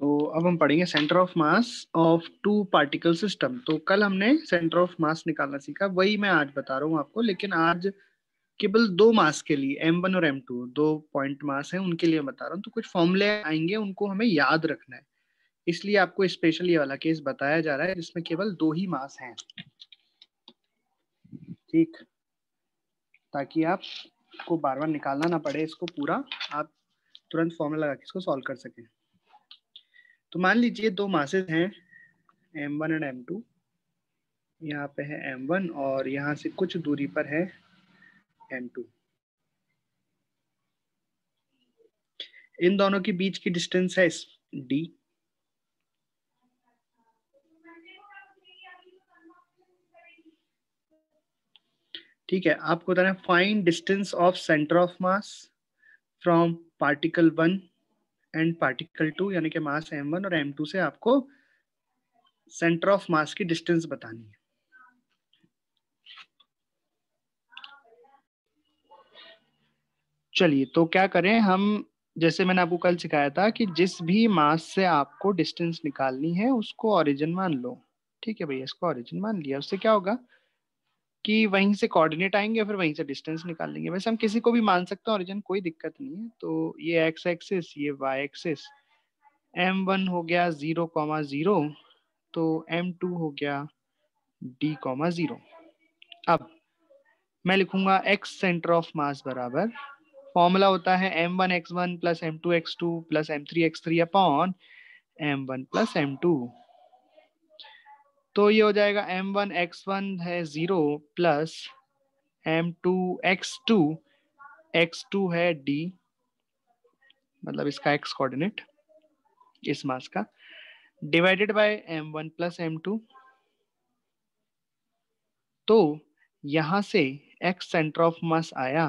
तो अब हम पढ़ेंगे centre of mass of two particle system तो कल हमने सेंटर ऑफ मास निकालना सीखा वही मैं आज बता रहा हूँ आपको लेकिन आज केवल दो मास के लिए M1 और M2 दो पॉइंट मास हैं उनके लिए बता रहा हूँ तो कुछ फॉर्मूले आएंगे उनको हमें याद रखना है इसलिए आपको स्पेशल ये वाला केस बताया जा रहा है जिसमें केवल दो ही मास हैं ठीक ताकि आपको बार बार निकालना ना पड़े इसको पूरा आप तुरंत फॉर्मूला लगा के इसको सॉल्व कर सकें तो मान लीजिए दो मासेस हैं M one and M two यहाँ पे है एम वन और यहाँ से कुछ दूरी पर है एम टू इन दोनों के बीच की डिस्टेंस है डी ठीक है आपको बताना find distance of centre of mass from particle one and particle two यानी कि मास एम वन और एम टू से आपको सेंटर ऑफ मास की डिस्टेंस बतानी है चलिए तो क्या करें हम जैसे मैंने आपको कल सिखाया था कि जिस भी मास से आपको डिस्टेंस निकालनी है उसको ऑरिजिन मान लो ठीक है भैया इसको ऑरिजिन मान लिया उससे क्या होगा कि वहीं से कोऑर्डिनेट आएंगे फिर वहीं से डिस्टेंस निकाल लेंगे वैसे हम किसी को भी मान सकते हैं ओरिजिन कोई दिक्कत नहीं है तो ये एक्स एक्सिस ये वाई एक्सिस एम वन हो गया जीरो कॉमा जीरो तो एम टू हो गया डी कॉमा जीरो अब मैं लिखूंगा एक्स सेंटर ऑफ मास बराबर फॉर्मूला होता है M one X one plus M two X two plus M three X three upon M one plus M two तो ये हो जाएगा एम वन एक्स वन है zero plus M two X two X two है D मतलब इसका X coordinate इस mass का divided by M one plus M two तो यहां से एक्स सेंटर ऑफ मास आया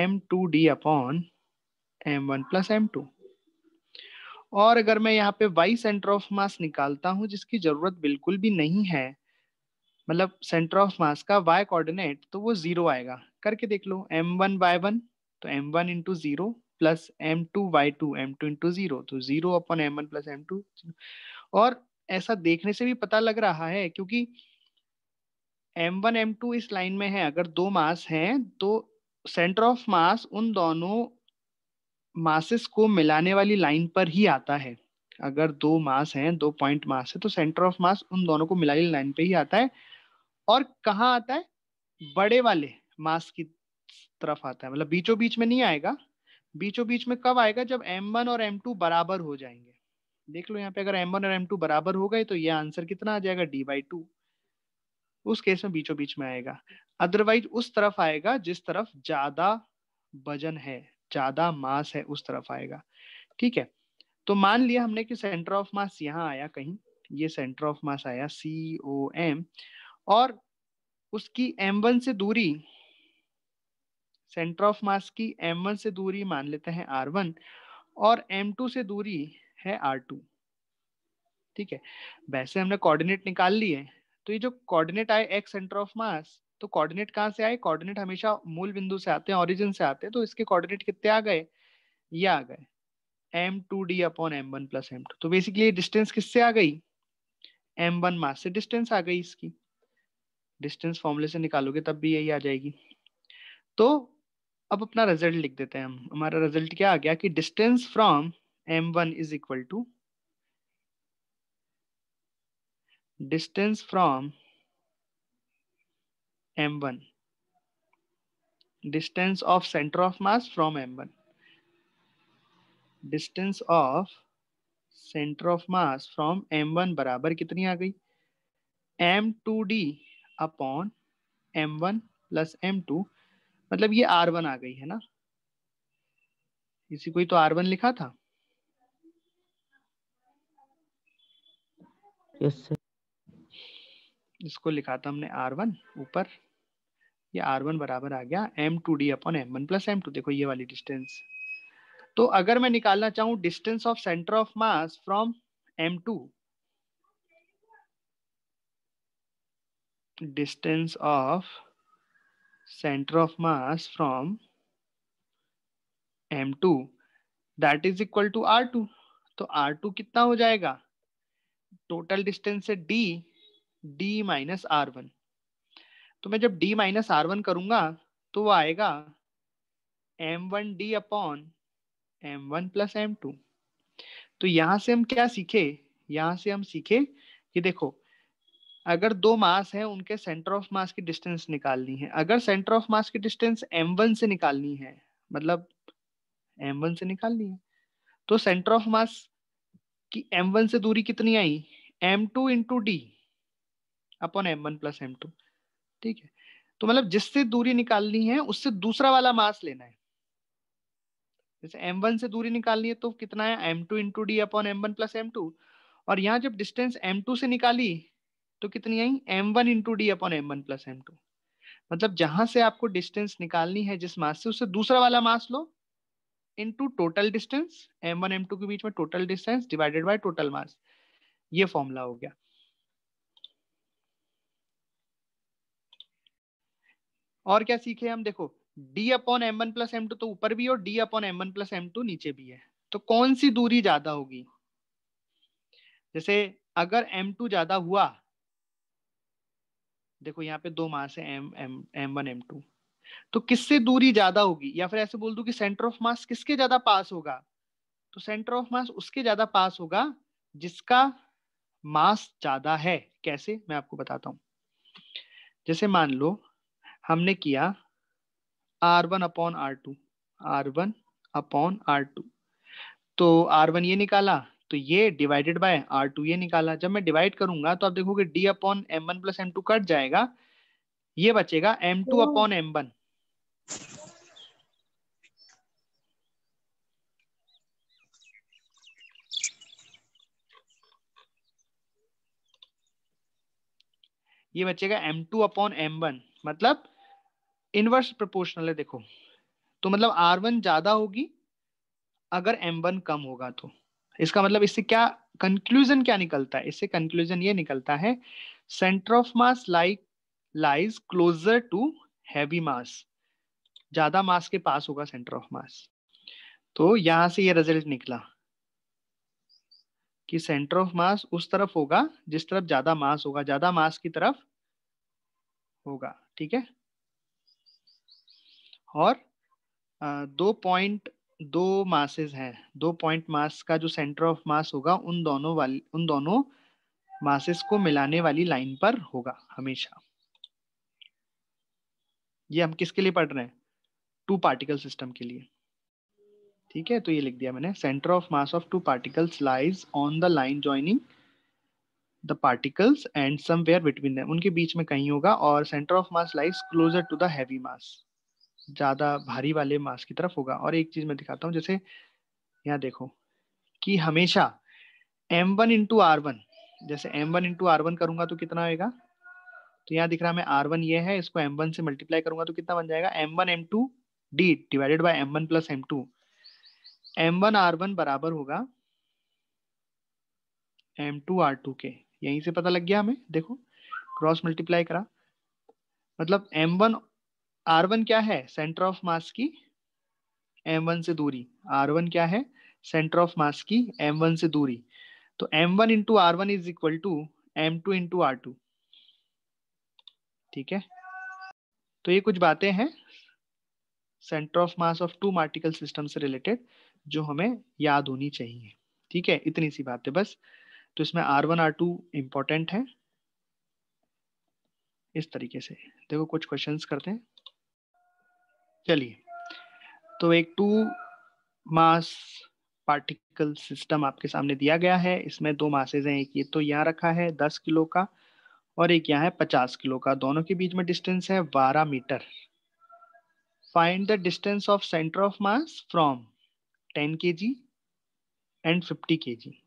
M two D upon M one plus M two और अगर मैं यहाँ पे वाई सेंटर ऑफ मास निकालता हूँ जिसकी जरूरत बिल्कुल भी नहीं है मतलब सेंटर ऑफ मास का वाई कोऑर्डिनेट तो वो जीरो आएगा करके देख लो एम वन वाई वन तो M one into zero plus M two Y two M two into zero तो zero upon M one plus M two और ऐसा देखने से भी पता लग रहा है क्योंकि एम वन एम टू इस लाइन में है अगर दो मास हैं तो सेंटर ऑफ मास उन दोनों मासेस को मिलाने वाली लाइन पर ही आता है अगर दो मास हैं दो पॉइंट मास है तो सेंटर ऑफ मास उन दोनों को मिलाई लाइन पे ही आता है और कहा आता है बड़े वाले मास की तरफ आता है मतलब बीचों बीच में नहीं आएगा बीचों बीच में कब आएगा जब m1 और m2 बराबर हो जाएंगे देख लो यहाँ पे अगर m1 और m2 बराबर हो गए तो ये आंसर कितना आ जाएगा d बाई टू उस केस में बीचों बीच में आएगा अदरवाइज उस तरफ आएगा जिस तरफ ज्यादा वजन है ज्यादा मास है उस तरफ आएगा ठीक है तो मान लिया हमने कि सेंटर ऑफ मास यहाँ आया कहीं ये सेंटर ऑफ मास आया सी ओ एम और उसकी एम वन से दूरी सेंटर ऑफ मास की एम वन से दूरी मान लेते हैं आर वन और एम टू से दूरी है आर टू ठीक है वैसे हमने कोऑर्डिनेट निकाल लिए तो ये जो कोऑर्डिनेट आए एक्स सेंटर ऑफ मास तो कोऑर्डिनेट कहाँ से आए कोऑर्डिनेट हमेशा मूल बिंदु से आते हैं ऑरिजिन से आते हैं तो इसके कोऑर्डिनेट कितने आ गए ये आ गए M two D upon M one plus M two तो बेसिकली डिस्टेंस किससे आ गई एम वन मास से डिस्टेंस आ गई इसकी डिस्टेंस फॉर्मूले से निकालोगे तब भी यही आ जाएगी तो अब अपना रिजल्ट लिख देते हैं हम हमारा रिजल्ट क्या आ गया कि distance from M one is equal to distance from m1 distance of center of mass from m1 distance of center of mass from m1 बराबर कितनी आ गई m2d upon m1 plus m2 मतलब ये r1 आ गई है ना इसी को ही तो r1 लिखा था yes, sir. इसको लिखा था हमने r1 ऊपर ये आर वन बराबर आ गया M two D upon M one plus M two देखो ये वाली डिस्टेंस तो अगर मैं निकालना चाहूं distance of centre of mass from M two distance of centre of mass from M two that is equal to R two तो R two कितना हो जाएगा टोटल डिस्टेंस है D D minus R one तो मैं जब D minus R one करूंगा तो वो आएगा M one D upon M one plus M two तो यहां से हम क्या सीखे यहां से हम सीखे कि देखो अगर दो मास हैं उनके सेंटर ऑफ मास की डिस्टेंस निकालनी है अगर सेंटर ऑफ मास की डिस्टेंस m1 से निकालनी है मतलब m1 से निकालनी है तो सेंटर ऑफ मास की m1 से दूरी कितनी आई m2 two into D upon M one plus M two ठीक है तो मतलब जिससे दूरी निकालनी है उससे दूसरा वाला मास लेना है जैसे m1 से दूरी निकालनी है तो कितना है M two into D upon M one plus M two और यहाँ जब डिस्टेंस m2 से निकाली तो कितनी आई m1 one into D upon M one plus M two मतलब जहां से आपको डिस्टेंस निकालनी है जिस मास से उससे दूसरा वाला मास लो into total distance M one M two के बीच में total distance divided by total mass ये फॉर्मूला हो गया और क्या सीखे हम देखो d upon M one plus M two तो ऊपर भी और d upon M one plus M two नीचे भी है तो कौन सी दूरी ज्यादा होगी जैसे अगर एम टू ज्यादा हुआ देखो यहाँ पे दो मास है M M M one M two तो किससे दूरी ज्यादा होगी या फिर ऐसे बोल दू कि सेंटर ऑफ मास किसके ज्यादा पास होगा तो सेंटर ऑफ मास उसके ज्यादा पास होगा जिसका मास ज्यादा है कैसे मैं आपको बताता हूं जैसे मान लो हमने किया R one upon R two R one upon R two तो आर वन ये निकाला तो ये डिवाइडेड बाय आर टू ये निकाला जब मैं डिवाइड करूंगा तो आप देखोगे D upon M one plus M two cut जाएगा ये बचेगा M two upon M one ये बचेगा M two upon M one मतलब इनवर्स प्रोपोर्शनल है देखो तो मतलब आर वन ज्यादा होगी अगर एम वन कम होगा तो इसका मतलब इससे क्या कंक्लूजन क्या निकलता है इससे कंक्लूजन ये निकलता है centre of mass like lies closer to heavy mass ज्यादा मास के पास होगा सेंटर ऑफ मास तो यहां से ये रिजल्ट निकला कि सेंटर ऑफ मास उस तरफ होगा जिस तरफ ज्यादा मास होगा ज्यादा मास की तरफ होगा ठीक है और दो पॉइंट दो मासेज हैं दो पॉइंट मास का जो सेंटर ऑफ मास होगा उन दोनों वाली उन दोनों मासेस को मिलाने वाली लाइन पर होगा हमेशा ये हम किसके लिए पढ़ रहे हैं टू पार्टिकल सिस्टम के लिए ठीक है तो ये लिख दिया मैंने centre of mass of two particles lies on the line joining the particles and somewhere between them उनके बीच में कहीं होगा और centre of mass lies closer to heavy mass ज़्यादा भारी वाले मास की तरफ होगा और एक चीज़ मैं दिखाता हूँ जैसे यहाँ देखो कि हमेशा M one into R one जैसे M one into R one करूंगा तो कितना आएगा तो यहाँ दिख रहा है मैं आर वन ये है इसको एम वन से मल्टीप्लाई करूंगा तो कितना बन जाएगा M one M two D divided by M one plus M two M one R one बराबर होगा एम टू आर टू के यहीं से पता लग गया हमें देखो क्रॉस मल्टीप्लाई करा मतलब एम वन आर वन क्या है सेंटर ऑफ मास की एम वन से दूरी आर वन क्या है सेंटर ऑफ मास की एम वन से दूरी तो M one into R one is equal to M two into R two ठीक है तो ये कुछ बातें हैं centre of mass of two particle system से रिलेटेड जो हमें याद होनी चाहिए ठीक है इतनी सी बात है बस तो इसमें R one R two important है इस तरीके से देखो कुछ क्वेश्चंस करते हैं चलिए तो एक टू मास पार्टिकल सिस्टम आपके सामने दिया गया है इसमें दो मासेज हैं एक ये तो यहाँ रखा है दस किलो का और एक यहाँ है पचास किलो का दोनों के बीच में डिस्टेंस है बारह metre find the distance of centre of mass from ten K G and fifty के जी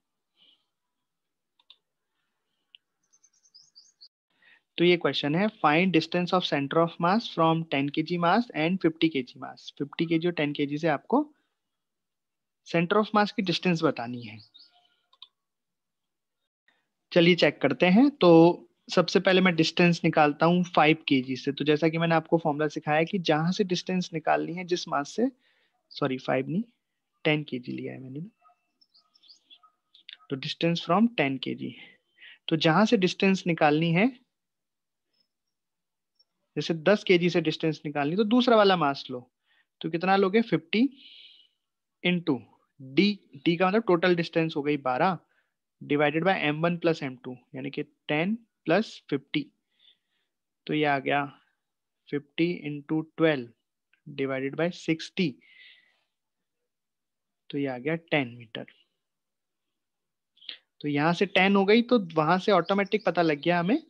तो ये क्वेश्चन है find distance of centre of mass from 10 के मास एंड 50 के मास 50 के जी और टेन के से आपको सेंटर ऑफ मास की डिस्टेंस बतानी है चलिए चेक करते हैं तो सबसे पहले मैं डिस्टेंस निकालता हूँ फाइव के से तो जैसा कि मैंने आपको फॉर्मूला सिखाया कि जहां से डिस्टेंस निकालनी है जिस मास से सॉरी फाइव नहीं टेन के लिया है मैंने तो डिस्टेंस फ्रॉम टेन के तो जहां से डिस्टेंस निकालनी है जैसे दस के से डिस्टेंस निकालनी तो दूसरा वाला मास लो तो कितना लोगे फिफ्टी इंटू डी डी का मतलब टोटल डिस्टेंस हो गई बारह divided by M one plus M two यानी कि 10 प्लस फिफ्टी तो ये आ गया fifty into twelve divided by sixty तो ये आ गया टेन मीटर तो यहां से टेन हो गई तो वहां से ऑटोमेटिक पता लग गया हमें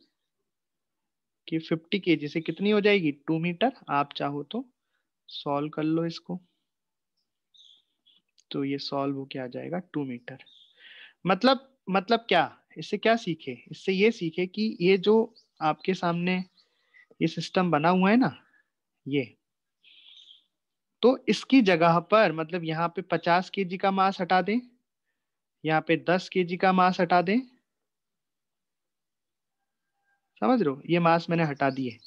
कि 50 के से कितनी हो जाएगी टू मीटर आप चाहो तो सॉल्व कर लो इसको तो ये सॉल्व होके आ जाएगा टू मीटर मतलब मतलब क्या इससे क्या सीखे इससे ये सीखे कि ये जो आपके सामने ये सिस्टम बना हुआ है ना ये तो इसकी जगह पर मतलब यहाँ पे 50 के का मास हटा दें यहाँ पे 10 के का मास हटा दें समझ रहे हो ये मास मैंने हटा दिए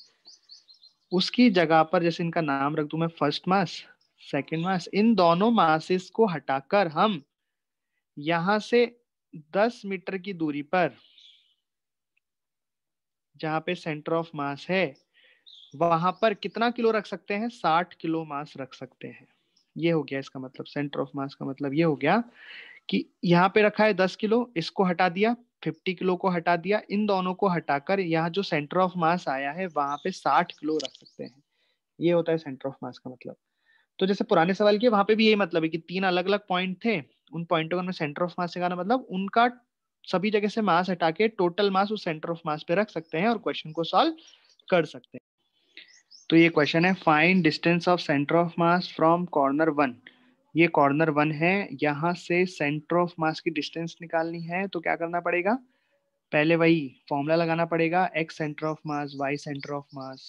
उसकी जगह पर जैसे इनका नाम रख दू मैं फर्स्ट मास सेकेंड मास इन दोनों मासिस को हटाकर हम यहां से दस मीटर की दूरी पर जहां पे सेंटर ऑफ मास है वहां पर कितना किलो रख सकते हैं साठ किलो मास रख सकते हैं ये हो गया इसका मतलब सेंटर ऑफ मास का मतलब ये हो गया कि यहाँ पे रखा है दस किलो इसको हटा दिया 50 किलो को हटा दिया इन दोनों को हटाकर यहाँ जो सेंटर ऑफ मास आया है वहां पे 60 किलो रख सकते हैं ये होता है सेंटर ऑफ मास का मतलब तो जैसे पुराने सवाल किया वहां पे भी यही मतलब है कि तीन अलग अलग पॉइंट थे उन पॉइंटों का सेंटर ऑफ मास निकालना मतलब उनका सभी जगह से मास हटा के टोटल मास उस सेंटर ऑफ मास पे रख सकते हैं और क्वेश्चन को सॉल्व कर सकते हैं तो ये क्वेश्चन है find distance of centre of mass from corner one ये कॉर्नर वन है यहाँ से सेंटर ऑफ मास की डिस्टेंस निकालनी है तो क्या करना पड़ेगा पहले वही फॉर्मूला लगाना पड़ेगा X centre of mass Y centre of mass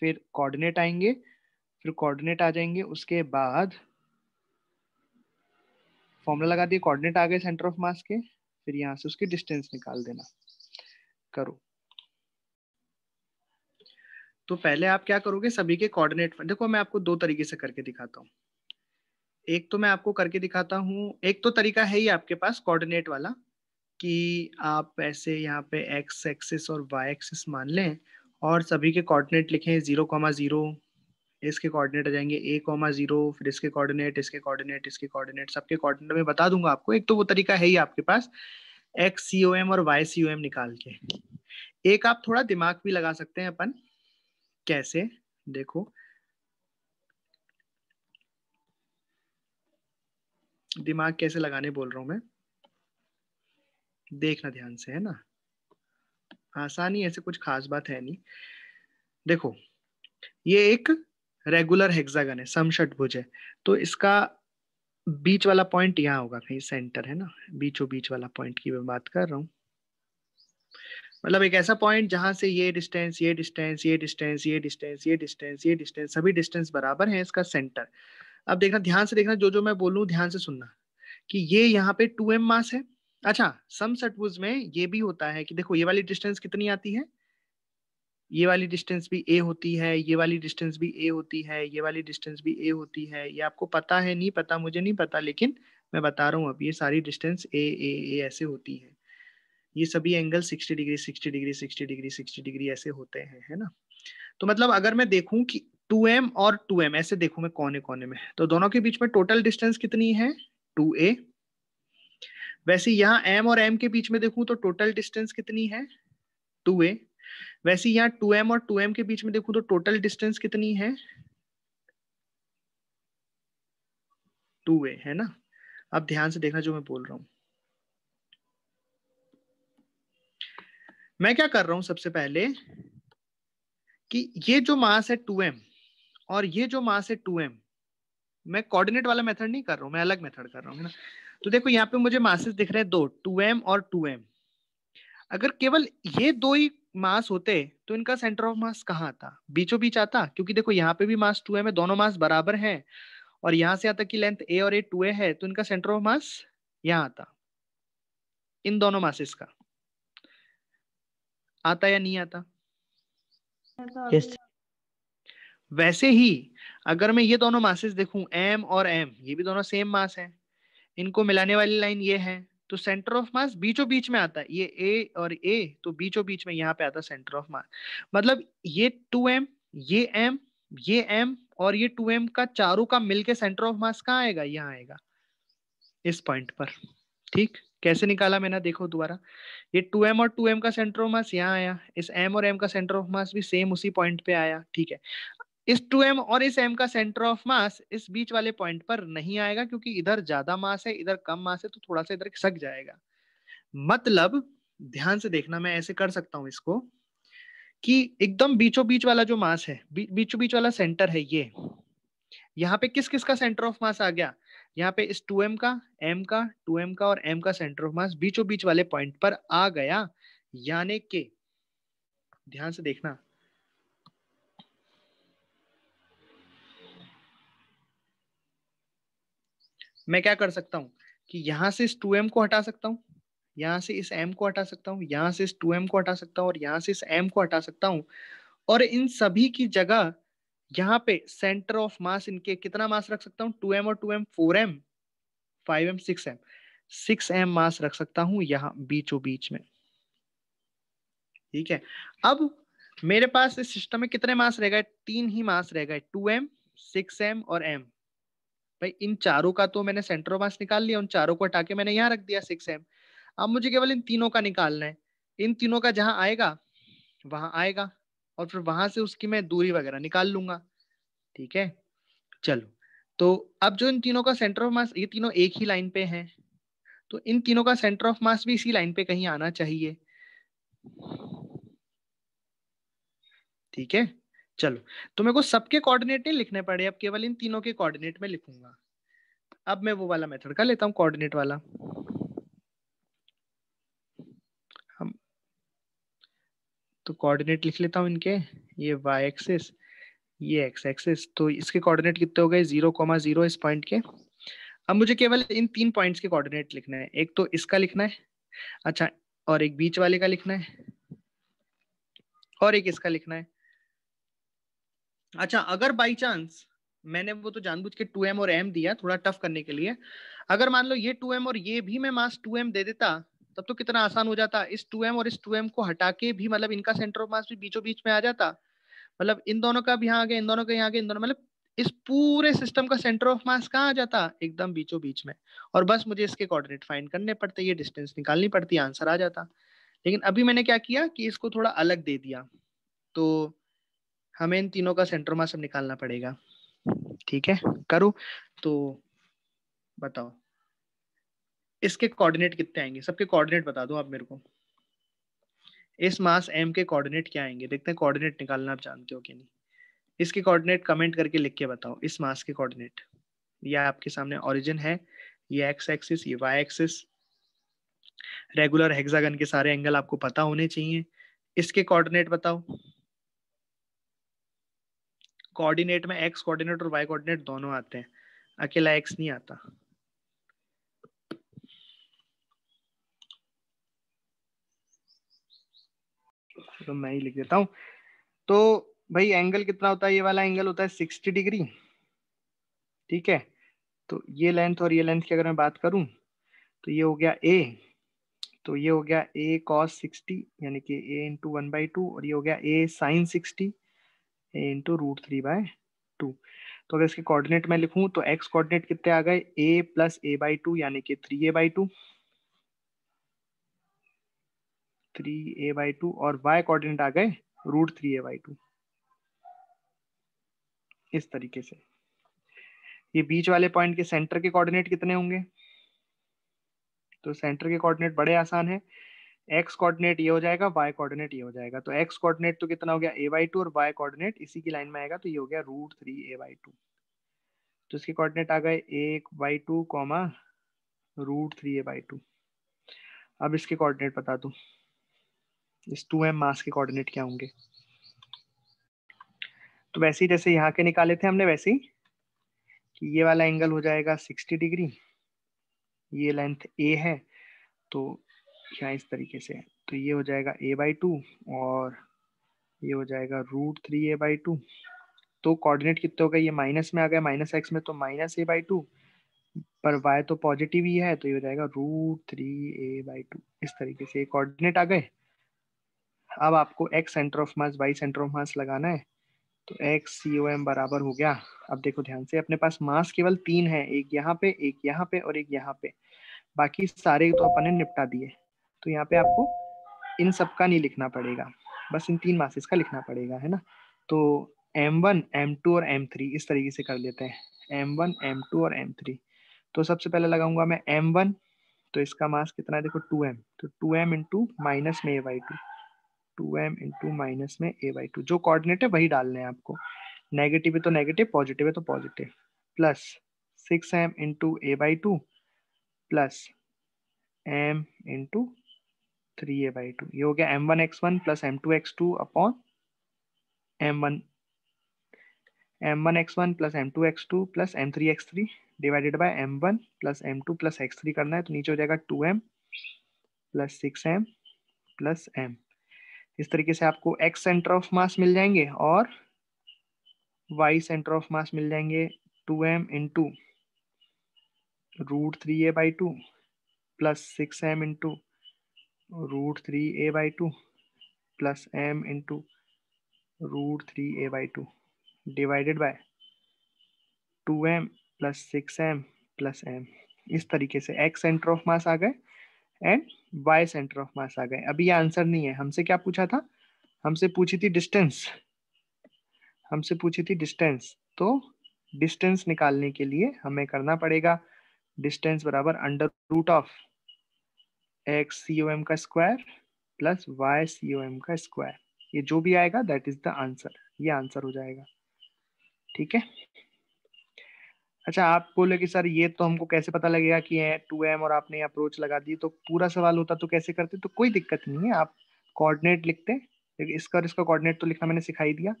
फिर कोऑर्डिनेट आएंगे फिर कोऑर्डिनेट आ जाएंगे उसके बाद फॉर्मूला लगा दिए कोऑर्डिनेट आ गए सेंटर ऑफ मास के फिर यहाँ से उसकी डिस्टेंस निकाल देना करो तो पहले आप क्या करोगे सभी के कोऑर्डिनेट देखो मैं आपको दो तरीके से करके दिखाता हूं एक तो मैं आपको करके दिखाता हूँ एक तो तरीका है ही आपके पास कोऑर्डिनेट वाला कि आप ऐसे यहाँ पे एक्स एक्सिस और वाई एक्सिस मान लें और सभी के कोऑर्डिनेट लिखें ज़ीरो कॉमा ज़ीरो इसके कोऑर्डिनेट आ जाएंगे ए कॉमा ज़ीरो फिर इसके कोऑर्डिनेट इसके कोऑर्डिनेट इसके कोऑर्डिनेट सबके कोऑर्डिनेट में बता दूंगा आपको एक तो वो तरीका है ही आपके पास एक्स सी ओ एम और वाई सी ओ एम निकाल के एक आप थोड़ा दिमाग भी लगा सकते हैं अपन कैसे देखो दिमाग कैसे लगाने बोल रहा हूँ मैं देखना ध्यान से है ना आसानी ऐसे कुछ खास बात है नहीं देखो ये एक रेगुलर हेक्सागन है समषटभुज है तो इसका बीच वाला पॉइंट यहाँ होगा कहीं सेंटर है ना बीचों बीच वाला पॉइंट की मैं बात कर रहा हूँ मतलब एक ऐसा पॉइंट जहां से ये डिस्टेंस ये डिस्टेंस ये डिस्टेंस ये डिस्टेंस ये डिस्टेंस ये डिस्टेंस सभी डिस्टेंस बराबर है इसका सेंटर अब देखना ध्यान से देखना जो जो मैं बोलूं ध्यान से सुनना कि ये यहाँ पे टू एम मास है अच्छा सम समुज में ये भी होता है कि देखो ये वाली डिस्टेंस कितनी आती है ये वाली डिस्टेंस भी ए होती है ये वाली डिस्टेंस भी ए होती है ये वाली डिस्टेंस भी ए होती है ये आपको पता है नहीं पता मुझे नहीं पता लेकिन मैं बता रहा हूँ अब ये सारी डिस्टेंस ए ए ए ऐसे होती है ये सभी angle 60 degree 60 degree 60 degree 60 degree ऐसे होते हैं है ना तो मतलब अगर मैं देखूं कि टू एम और टू एम ऐसे देखू मैं कोने कोने में तो दोनों के बीच में टोटल डिस्टेंस कितनी है टू ए वैसे यहाँ एम और एम के बीच में देखू तो टोटल डिस्टेंस कितनी है टू ए वैसे यहाँ टू एम और टू एम के बीच में देखू तो टोटल डिस्टेंस कितनी है टू ए है ना अब ध्यान से देखना जो मैं बोल रहा हूं मैं क्या कर रहा हूं सबसे पहले कि ये जो मास है टू एम और ये जो मास है टू एम मैं कोऑर्डिनेट वाला मेथड नहीं कर रहा हूँ मैं अलग मेथड कर रहा हूँ तो देखो यहाँ पे मुझे मासेस दिख रहे हैं दो टू एम और टू एम अगर केवल ये दो ही मास होते तो इनका सेंटर ऑफ मास कहाँ आता बीचों बीच आता क्योंकि देखो यहाँ पे भी मास टू एम है दोनों मास बराबर हैं और यहाँ से आता कि लेंथ ए और ए टू ए है तो इनका सेंटर ऑफ मास यहाँ आता इन दोनों मासेस का आता या नहीं आता yes. वैसे ही अगर मैं ये दोनों मासेस देखूं एम और एम ये भी दोनों सेम मास है इनको मिलाने वाली लाइन ये है तो सेंटर ऑफ मास बीचों बीच में आता है ये ए और ए तो बीचों बीच में यहाँ पे आता है सेंटर ऑफ मास मतलब ये टू एम ये एम ये एम और ये टू एम का चारों का मिलके सेंटर ऑफ मास कहाँ आएगा यहाँ आएगा इस पॉइंट पर ठीक कैसे निकाला मैंने देखो दोबारा ये टू एम और टू एम का सेंटर ऑफ मास यहाँ आया इस एम और एम का सेंटर ऑफ मास भी सेम उसी पॉइंट पे आया ठीक है इस 2m और इस m का सेंटर ऑफ मास इस बीच वाले पॉइंट पर नहीं आएगा क्योंकि इधर ज्यादा मास है इधर कम मास है तो थोड़ा सा इधर सक जाएगा मतलब ध्यान से देखना मैं ऐसे कर सकता हूं इसको कि एकदम बीचों बीच वाला जो मास है बी, बीचों बीच वाला सेंटर है ये यहाँ पे किस किस का सेंटर ऑफ मास आ गया यहाँ पे इस 2m का m का 2m का और m का सेंटर ऑफ मास बीचों बीच वाले पॉइंट पर आ गया यानी के ध्यान से देखना मैं क्या कर सकता हूँ कि यहाँ से इस टू एम को हटा सकता हूँ यहाँ से इस एम को हटा सकता हूँ यहाँ से इस टू एम को हटा सकता हूँ और यहाँ से इस एम को हटा सकता हूँ और इन सभी की जगह यहाँ पे सेंटर ऑफ मास इनके कितना मास रख सकता हूँ टू एम और two M four M five M six M six M mass रख सकता हूँ यहाँ बीचो बीच में ठीक है अब मेरे पास इस सिस्टम में कितने मास रह गए तीन ही मास रह गए टू एम सिक्स एम और एम भाई इन चारों का तो मैंने सेंटर ऑफ मास निकाल लिया उन चारों को हटा के मैंने यहाँ रख दिया सिक्स एम अब मुझे केवल इन तीनों का निकालना है इन तीनों का जहां आएगा वहां आएगा और फिर वहां से उसकी मैं दूरी वगैरह निकाल लूंगा ठीक है चलो तो अब जो इन तीनों का सेंटर ऑफ मास ये तीनों एक ही लाइन पे हैं तो इन तीनों का सेंटर ऑफ मास भी इसी लाइन पे कहीं आना चाहिए ठीक है चलो तो मेरे को सबके कोऑर्डिनेट नहीं लिखने पड़े अब केवल इन तीनों के कोऑर्डिनेट में लिखूंगा अब मैं वो वाला मेथड कर लेता हूँ कोऑर्डिनेट वाला हम तो कोऑर्डिनेट लिख लेता हूँ इनके ये वाई एक्सिस ये एक्स एक्सिस तो इसके कोऑर्डिनेट कितने हो गए जीरो कॉमा जीरो इस पॉइंट के अब मुझे केवल इन तीन पॉइंट्स के कोऑर्डिनेट लिखना है एक तो इसका लिखना है अच्छा और एक बीच वाले का लिखना है और एक इसका लिखना है अच्छा अगर बाई चांस मैंने वो तो जानबूझ के टू एम और एम दिया थोड़ा टफ करने के लिए अगर मान लो ये टू एम और ये भी मैं मास टू एम दे देता तब तो कितना आसान हो जाता इस टू एम और इस टू एम को हटा के भी मतलब इनका सेंटर ऑफ मास भी बीचों बीच में आ जाता मतलब इन दोनों का भी यहाँ आ गया इन दोनों का यहाँ आ गया इन दोनों मतलब इस पूरे सिस्टम का सेंटर ऑफ मास कहाँ आ जाता एकदम बीचों बीच में और बस मुझे इसके कॉर्डिनेट फाइन करने पड़ते ये डिस्टेंस निकालनी पड़ती आंसर आ जाता लेकिन अभी मैंने क्या किया कि इसको थोड़ा अलग दे दिया तो हमें इन तीनों का सेंटर मास अब निकालना पड़ेगा ठीक है करो तो बताओ इसके कोऑर्डिनेट कितने आएंगे सबके कोऑर्डिनेट बता दो आप मेरे को इस मास एम के कोऑर्डिनेट क्या आएंगे देखते हैं कोऑर्डिनेट निकालना आप जानते हो कि नहीं इसके कोऑर्डिनेट कमेंट करके लिख के बताओ इस मास के कोऑर्डिनेट ये आपके सामने ओरिजिन है ये एक्स एक्सिस ये वाई एक्सिस रेगुलर हेक्सागन के सारे एंगल आपको पता होने चाहिए इसके कोऑर्डिनेट बताओ कोऑर्डिनेट में एक्स कोऑर्डिनेट और वाई कोऑर्डिनेट दोनों आते हैं अकेला एक्स नहीं आता तो मैं ही लिख देता हूं तो भाई एंगल कितना होता है ये वाला एंगल होता है सिक्सटी डिग्री ठीक है तो ये लेंथ और ये लेंथ की अगर मैं बात करूं तो ये हो गया ए तो ये हो गया ए कॉस सिक्सटी यानी कि A into one by two और ये हो गया A sine sixty into root three by two तो अगर इसके कोऑर्डिनेट मैं लिखूं तो एक्स कोऑर्डिनेट कितने आ गए A plus A by two यानी कि three A by two three A by two और वाई कोऑर्डिनेट आ गए root three A by two इस तरीके से ये बीच वाले पॉइंट के सेंटर के कोऑर्डिनेट कितने होंगे तो सेंटर के कोऑर्डिनेट बड़े आसान है एक्स कोऑर्डिनेट ये हो जाएगा वाई कोऑर्डिनेट ये हो जाएगा तो एक्स कोऑर्डिनेट तो कितना हो गया ए बाई टू और वाई कोऑर्डिनेट इसी की लाइन में आएगा तो ये हो गया root three A by two तो इसके कोऑर्डिनेट आ गए एक by two comma root three A by two अब इसके कोऑर्डिनेट बता दू इस टू एम मास के कोऑर्डिनेट क्या होंगे तो वैसे ही जैसे यहाँ के निकाले थे हमने वैसे ही कि ये वाला एंगल हो जाएगा सिक्सटी डिग्री ये लेंथ ए है तो या इस तरीके से तो ये हो जाएगा ए बाई टू और ये हो जाएगा root three A by two तो कोऑर्डिनेट कितने हो गए ये माइनस में आ गया माइनस एक्स में तो माइनस ए बाई टू पर वाई तो पॉजिटिव ही है तो ये हो जाएगा root three A by two इस तरीके से कोऑर्डिनेट आ गए अब आपको X centre of mass Y centre of mass लगाना है तो एक्स सी ओ एम बराबर हो गया अब देखो ध्यान से अपने पास मास केवल तीन है एक यहाँ पे एक यहाँ पे और एक यहाँ पे बाकी सारे तो अपन ने निपटा दिए तो यहाँ पे आपको इन सब का नहीं लिखना पड़ेगा बस इन तीन मासेस का लिखना पड़ेगा है ना तो एम वन एम टू और एम थ्री इस तरीके से कर लेते हैं एम वन एम टू और एम थ्री तो सबसे पहले लगाऊंगा मैं एम वन तो इसका मास कितना है देखो टू एम तो टू एम माइनस में A by two two M minus में ए बाई टू जो कोऑर्डिनेट है वही डालने हैं आपको नेगेटिव है तो नेगेटिव पॉजिटिव है तो positive plus six M into A by two plus M into three A by two ये हो गया M one X one plus M two X two upon M one M one X one plus M two X two plus M three X three divided by M one plus M two plus X three करना है तो नीचे हो जाएगा two M plus six M plus M इस तरीके से आपको एक्स सेंटर ऑफ मास मिल जाएंगे और वाई सेंटर ऑफ मास मिल जाएंगे two M into root three A by two plus six M into root three A by two plus M into root three A by two divided by two M plus six M plus M इस तरीके से X centre of mass आ गए and Y centre of mass आ गए अभी ये answer नहीं है हमसे क्या पूछा था हमसे पूछी थी डिस्टेंस हमसे पूछी थी डिस्टेंस तो डिस्टेंस निकालने के लिए हमें करना पड़ेगा डिस्टेंस बराबर under root of X C O M का square plus Y C O M का स्क्वायर ये जो भी आएगा दैट इज द आंसर ये आंसर हो जाएगा ठीक है अच्छा आप बोले कि सर ये तो हमको कैसे पता लगेगा कि टू एम और आपने अप्रोच लगा दी तो पूरा सवाल होता तो कैसे करते तो कोई दिक्कत नहीं है आप कोऑर्डिनेट लिखते इसका इसका कोऑर्डिनेट तो लिखना मैंने सिखाई दिया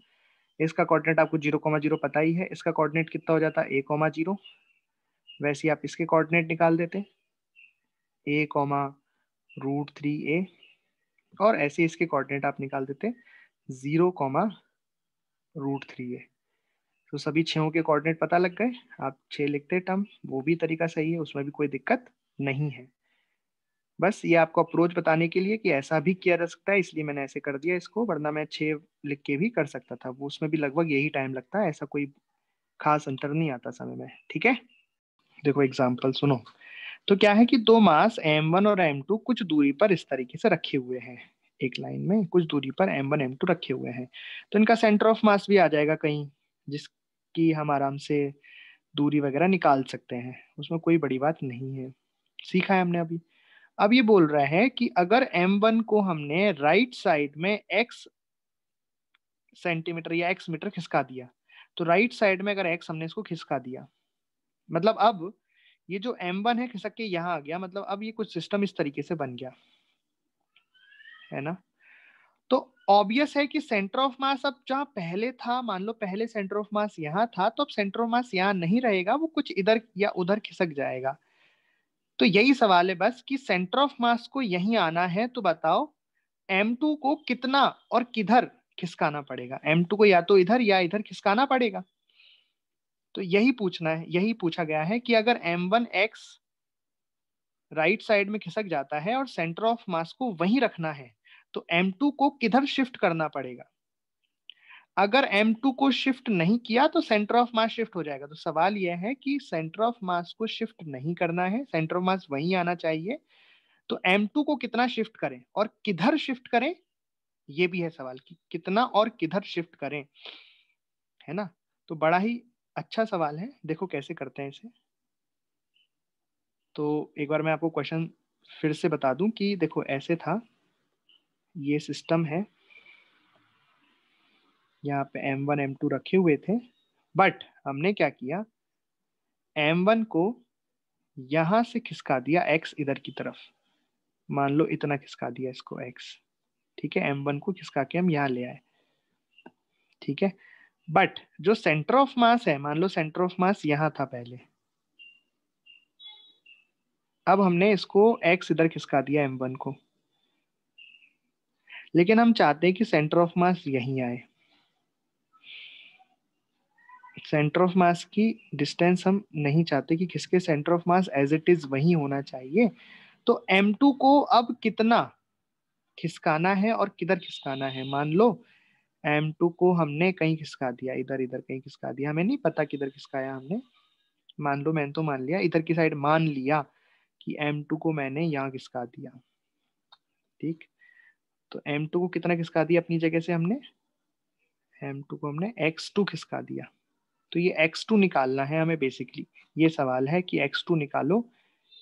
इसका कोऑर्डिनेट आपको जीरो कोमा जीरो पता ही है इसका कोऑर्डिनेट कितना हो जाता है ए कोमा जीरो वैसे ही आप इसके कोऑर्डिनेट निकाल देते A comma root three A और ऐसे इसके कोऑर्डिनेट आप निकाल देते zero comma root three A तो सभी छहों के कोऑर्डिनेट पता लग गए आप छः लिखते टर्म वो भी तरीका सही है उसमें भी कोई दिक्कत नहीं है बस ये आपको अप्रोच बताने के लिए कि ऐसा भी किया जा सकता है इसलिए मैंने ऐसे कर दिया इसको वरना मैं छः लिख के भी कर सकता था वो उसमें भी लगभग यही टाइम लगता है ऐसा कोई खास अंतर नहीं आता समय में ठीक है देखो एग्जाम्पल सुनो तो क्या है कि दो मास m1 और m2 कुछ दूरी पर इस तरीके से रखे हुए हैं एक लाइन में कुछ दूरी पर m1 m2 रखे हुए हैं तो इनका सेंटर ऑफ मास भी आ जाएगा कहीं जिसकी हम आराम से दूरी वगैरह निकाल सकते हैं उसमें कोई बड़ी बात नहीं है सीखा है हमने अभी अब ये बोल रहा है कि अगर m1 को हमने राइट साइड में x सेंटीमीटर या x मीटर खिसका दिया तो राइट साइड में अगर x हमने इसको खिसका दिया मतलब अब ये जो M1 है खिसक के यहाँ आ गया मतलब अब ये कुछ सिस्टम इस तरीके से बन गया है ना तो ऑब्वियस है कि सेंटर ऑफ मास अब जहाँ पहले था मान लो पहले सेंटर ऑफ मास यहाँ था तो अब सेंटर ऑफ मास यहाँ नहीं रहेगा वो कुछ इधर या उधर खिसक जाएगा तो यही सवाल है बस कि सेंटर ऑफ मास को यहीं आना है तो बताओ टू को कितना और किधर खिसकाना पड़ेगा टू को या तो इधर या इधर खिसकाना पड़ेगा तो यही पूछना है यही पूछा गया है कि अगर M one X right side में खिसक जाता है और सेंटर ऑफ मास को वहीं रखना है तो एम टू को किधर शिफ्ट करना पड़ेगा अगर एम टू को शिफ्ट नहीं किया तो सेंटर ऑफ मास शिफ्ट हो जाएगा तो सवाल यह है कि सेंटर ऑफ मास को शिफ्ट नहीं करना है सेंटर ऑफ मास वहीं आना चाहिए तो एम टू को कितना शिफ्ट करें और किधर शिफ्ट करें यह भी है सवाल कि कितना और किधर शिफ्ट करें है ना तो बड़ा ही अच्छा सवाल है देखो कैसे करते हैं इसे तो एक बार मैं आपको क्वेश्चन फिर से बता दूं कि देखो ऐसे था ये सिस्टम है यहाँ पे M1 M2 रखे हुए थे बट हमने क्या किया M1 को यहां से खिसका दिया X इधर की तरफ मान लो इतना खिसका दिया इसको X ठीक है M1 को खिसका के हम यहाँ ले आए ठीक है बट जो सेंटर ऑफ मास है मान लो सेंटर ऑफ मास यहां था पहले अब हमने इसको एक्स इधर खिसका दिया एम वन को लेकिन हम चाहते हैं कि सेंटर ऑफ मास यहीं आए सेंटर ऑफ मास की डिस्टेंस हम नहीं चाहते कि किसके centre of mass as it is वही होना चाहिए तो एम टू को अब कितना खिसकाना है और किधर खिसकाना है मान लो एम टू को हमने कहीं खिसका दिया इधर इधर कहीं खिसका दिया हमें नहीं पता किधर खिसकाया हमने मान लो मैंने तो मान लिया इधर की साइड मान लिया कि एम टू को मैंने यहाँ खिसका दिया ठीक तो एम टू को कितना खिसका दिया अपनी जगह से हमने एम टू को हमने एक्स टू खिसका दिया तो ये एक्स टू निकालना है हमें बेसिकली ये सवाल है कि एक्स टू निकालो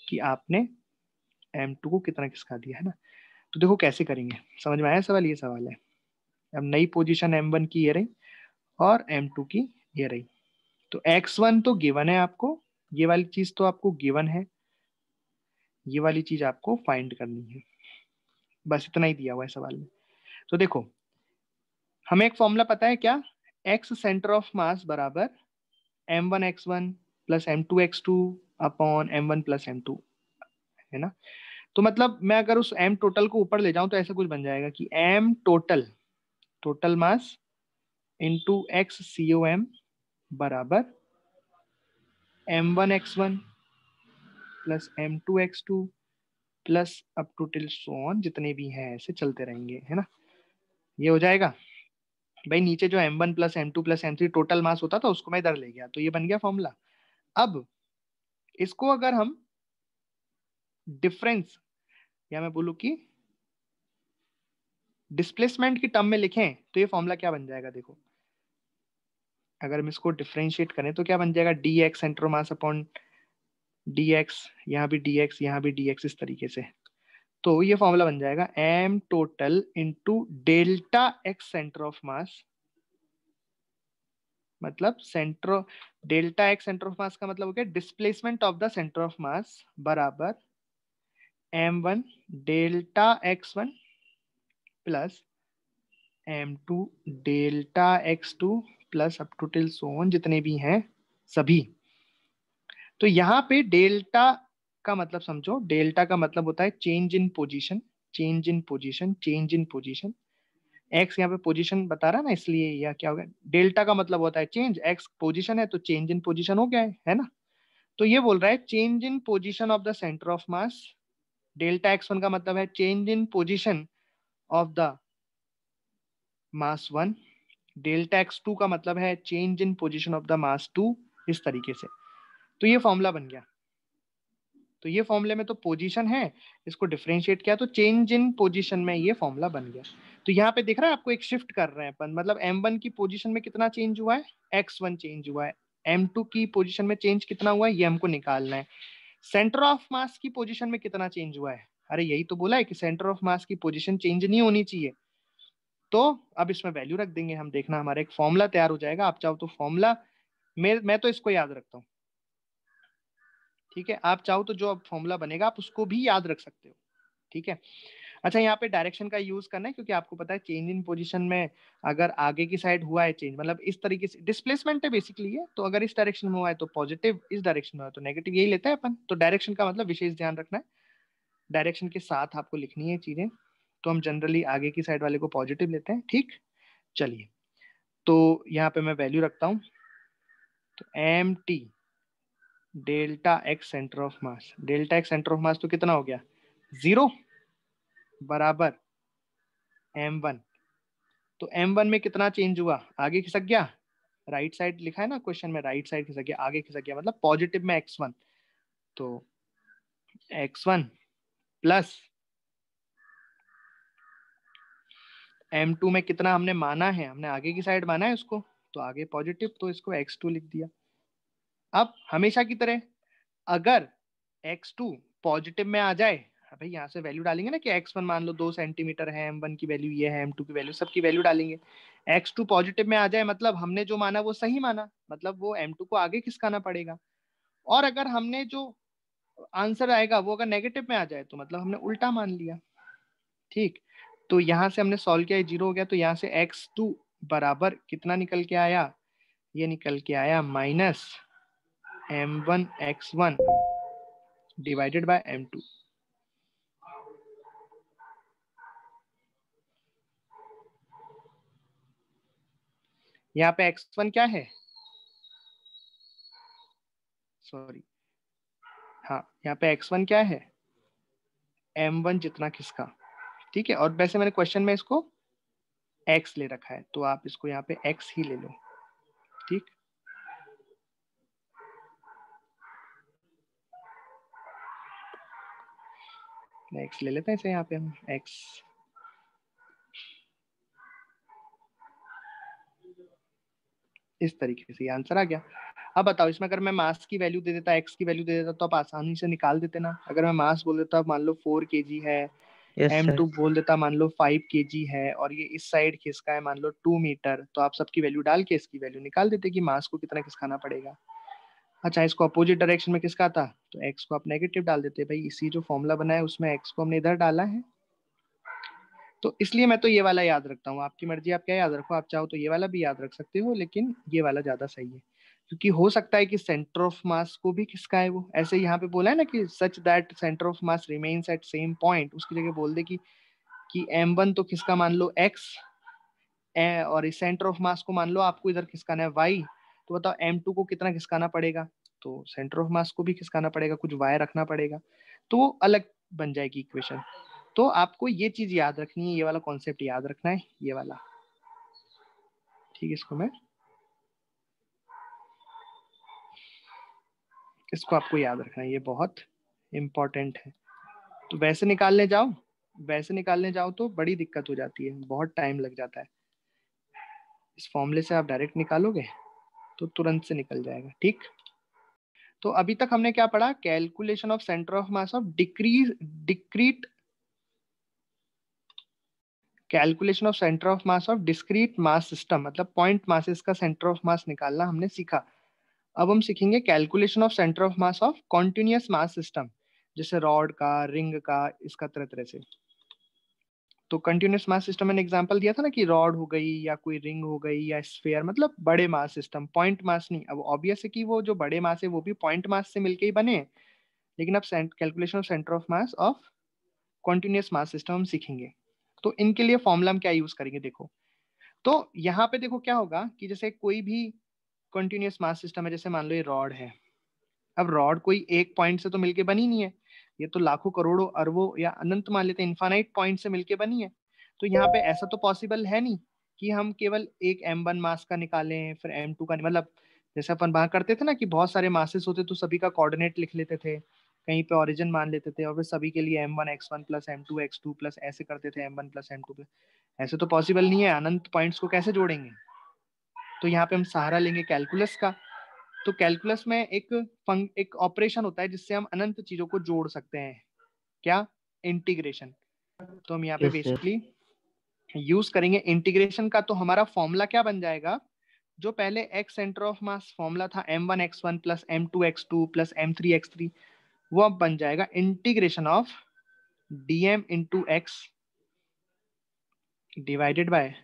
कि आपने एम टू को कितना खिसका दिया है ना तो देखो कैसे करेंगे समझ में आया सवाल ये सवाल है अब नई पोजीशन M1 की ये रही और M2 की ये रही तो X1 तो गिवन है आपको ये वाली चीज तो आपको गिवन है ये वाली चीज आपको फाइंड करनी है बस इतना ही दिया हुआ है सवाल में तो देखो हमें एक फॉर्मूला पता है क्या एक्स सेंटर ऑफ मास बराबर M one X one plus M two X two upon M one plus M two है ना तो मतलब मैं अगर उस एम टोटल को ऊपर ले जाऊं तो ऐसा कुछ बन जाएगा कि M total total mass into X C O M बराबर M one X one plus M two X two plus up to till so on जितने भी हैं ऐसे चलते रहेंगे है ना ये हो जाएगा भाई नीचे जो m1 plus M two plus M three total mass होता था उसको मैं इधर ले गया तो ये बन गया फॉर्मूला अब इसको अगर हम डिफरेंस या मैं बोलूँ कि डिस्प्लेसमेंट की टर्म में लिखें तो ये फॉर्मूला क्या बन जाएगा देखो अगर हम इसको डिफ्रेंशिएट करें तो क्या बन जाएगा D X centre upon D X यहाँ भी डी एक्स यहाँ भी डी एक्स इस तरीके से तो ये फॉर्मूला बन जाएगा M total into delta X centre of mass मतलब centre delta X centre of mass का मतलब हो गया displacement of the centre of mass बराबर M one delta X one plus M two delta X two plus up to till so on जितने भी हैं सभी तो यहाँ पे डेल्टा का मतलब समझो डेल्टा का मतलब होता है change in position change in position change in position X यहाँ पे पोजीशन बता रहा है ना इसलिए यह क्या हो गया डेल्टा का मतलब होता है चेंज एक्स पोजीशन है तो चेंज इन पोजीशन हो गया है है ना तो ये बोल रहा है change in position of the centre of mass delta X one का मतलब है change in position of the mass one delta X two का मतलब है change in position of the mass two इस तरीके से तो ये फॉर्मूला बन गया तो ये फॉर्मूले में तो पोजीशन है इसको डिफ्रेंशिएट किया तो चेंज इन पोजीशन में ये फॉर्मूला बन गया तो यहाँ पे देख रहा है आपको एक शिफ्ट कर रहे हैं मतलब M1 की पोजीशन में कितना चेंज हुआ है X1 चेंज हुआ है M2 की पोजीशन में चेंज कितना हुआ है ये हमको निकालना है सेंटर ऑफ मास की पोजीशन में कितना चेंज हुआ है अरे यही तो बोला है कि सेंटर ऑफ मास की पोजिशन चेंज नहीं होनी चाहिए तो अब इसमें वैल्यू रख देंगे हम देखना हमारा एक फॉर्मूला तैयार हो जाएगा आप चाहो तो फॉर्मूला मैं मैं तो इसको याद रखता हूँ ठीक है आप चाहो तो जो अब फॉर्मूला बनेगा आप उसको भी याद रख सकते हो ठीक है अच्छा यहाँ पे डायरेक्शन का यूज करना है क्योंकि आपको पता है चेंज इन पोजीशन में अगर आगे की साइड हुआ है चेंज मतलब इस तरीके से डिस्प्लेसमेंट है बेसिकली है तो अगर इस डायरेक्शन में हुआ है तो पॉजिटिव इस डायरेक्शन में हुआ है तो नेगेटिव यही लेता है अपन तो डायरेक्शन का मतलब विशेष ध्यान रखना है डायरेक्शन के साथ आपको लिखनी है चीज़ें तो हम जनरली आगे की साइड वाले को पॉजिटिव लेते हैं ठीक चलिए तो यहाँ पे मैं वैल्यू रखता हूँ तो M T delta X centre of mass delta X centre of mass तो कितना हो गया जीरो बराबर एम वन तो एम वन में कितना चेंज हुआ आगे खिसक गया राइट right साइड लिखा है ना क्वेश्चन में राइट साइड खिसक गया आगे खिसक गया मतलब पॉजिटिव में एक्स वन तो X one plus M two में कितना हमने माना है हमने आगे की साइड माना है उसको तो आगे पॉजिटिव तो इसको एक्स टू लिख दिया अब हमेशा की तरह अगर एक्स टू पॉजिटिव में आ जाए हाँ भाई यहाँ से वैल्यू डालेंगे ना कि एक्स वन मान लो दो सेंटीमीटर है एम वन की वैल्यू ये है एम टू की वैल्यू सबकी वैल्यू डालेंगे एक्स टू पॉजिटिव में आ जाए मतलब हमने जो माना वो सही माना मतलब वो एम टू को आगे खिसकाना पड़ेगा और अगर हमने जो आंसर आएगा वो अगर नेगेटिव में आ जाए तो मतलब हमने उल्टा मान लिया ठीक तो यहां से हमने सॉल्व किया जीरो हो गया तो यहाँ से एक्स टू बराबर कितना निकल के आया ये निकल के आया minus M one X one divided by M two यहाँ पे एक्स वन क्या है सॉरी यहाँ पे x1 क्या है m1 जितना किसका ठीक है और वैसे मैंने क्वेश्चन में इसको x ले रखा है तो आप इसको यहाँ पे x ही ले लो ठीक x ले लेते हैं इसे यहाँ पे हम x इस तरीके से आंसर आ गया अब बताओ इसमें अगर मैं मास की वैल्यू दे देता एक्स की वैल्यू दे देता तो आप आसानी से निकाल देते ना अगर मैं मास बोल देता मान लो फोर के है एम yes, टू बोल देता मान लो फाइव के है और ये इस साइड खिसका है मान लो टू मीटर तो आप सबकी वैल्यू डाल के इसकी वैल्यू निकाल देते कि मास को कितना खिसकाना पड़ेगा अच्छा इसको अपोजिट डायरेक्शन में किसका था तो एक्स को आप नेगेटिव डाल देते भाई इसी जो फॉर्मूला बना है उसमें एक्स को हमने इधर डाला है तो इसलिए मैं तो ये वाला याद रखता हूँ आपकी मर्जी आप क्या याद रखो आप चाहो तो ये वाला भी याद रख सकते हो लेकिन ये वाला ज्यादा सही है क्योंकि हो सकता है कि सेंटर ऑफ मास को भी किसका है वो ऐसे यहाँ पे बोला है ना कि such that centre of mass remains at same point उसकी जगह बोल दे कि कि m1 तो किसका मान लो x और इस सेंटर ऑफ मास को मान लो आपको इधर खिसकाना है y तो बताओ m2 को कितना खिसकाना पड़ेगा तो सेंटर ऑफ मास को भी खिसकाना पड़ेगा कुछ y रखना पड़ेगा तो वो अलग बन जाएगी इक्वेशन तो आपको ये चीज याद रखनी है ये वाला कॉन्सेप्ट याद रखना है ये वाला ठीक है इसको मैं इसको आपको याद रखना है ये बहुत इम्पोर्टेंट है तो वैसे निकालने जाओ वैसे निकालने जाओ तो बड़ी दिक्कत हो जाती है बहुत टाइम लग जाता है इस फॉर्मूले से आप डायरेक्ट निकालोगे तो तुरंत से निकल जाएगा ठीक तो अभी तक हमने क्या पढ़ा calculation of centre of mass of decrease discrete calculation of centre of mass of discrete mass system मतलब पॉइंट मासेस का सेंटर ऑफ मास निकालना हमने सीखा अब हम सीखेंगे calculation of centre of mass of continuous mass system जैसे rod का रिंग का इसका तरह तरह से तो कंटिन्यूस मास सिस्टम मैंने एग्जांपल दिया था ना कि रॉड हो गई या कोई रिंग हो गई या स्फेयर मतलब बड़े मास सिस्टम पॉइंट मास नहीं अब ऑब्वियस है कि वो जो बड़े मास है वो भी पॉइंट मास से मिलके ही बने लेकिन अब calculation of centre of mass of continuous mass system हम सीखेंगे तो इनके लिए फॉर्मुला हम क्या यूज करेंगे देखो तो यहाँ पे देखो क्या होगा कि जैसे कोई भी कंटिन्यूस मास सिस्टम है जैसे मान लो ये रॉड है अब रॉड कोई एक पॉइंट से तो मिलके बनी नहीं है ये तो लाखों करोड़ों अरबों या अनंत मान लेते हैं इन्फाइनाइट पॉइंट से मिलके बनी है तो यहाँ पे ऐसा तो पॉसिबल है नहीं कि हम केवल एक एम वन मास का निकालें फिर एम टू का मतलब जैसे अपन वहां करते थे ना कि बहुत सारे मासेस होते तो सभी का कॉर्डिनेट लिख लेते थे कहीं पे ऑरिजन मान लेते थे और फिर सभी के लिए M one X one plus M two X two plus ऐसे करते थे M one plus M two plus ऐसे तो पॉसिबल नहीं है अनंत पॉइंट्स को कैसे जोड़ेंगे तो यहाँ पे हम सहारा लेंगे कैलकुलस का तो कैलकुलस में एक फंक एक ऑपरेशन होता है जिससे हम अनंत चीजों को जोड़ सकते हैं क्या इंटीग्रेशन तो हम यहाँ पे बेसिकली यूज करेंगे इंटीग्रेशन का तो हमारा फॉर्मूला क्या बन जाएगा जो पहले X centre of mass formula था M one X one plus M two X two plus M three X three वो अब बन जाएगा integration of D M into X divided by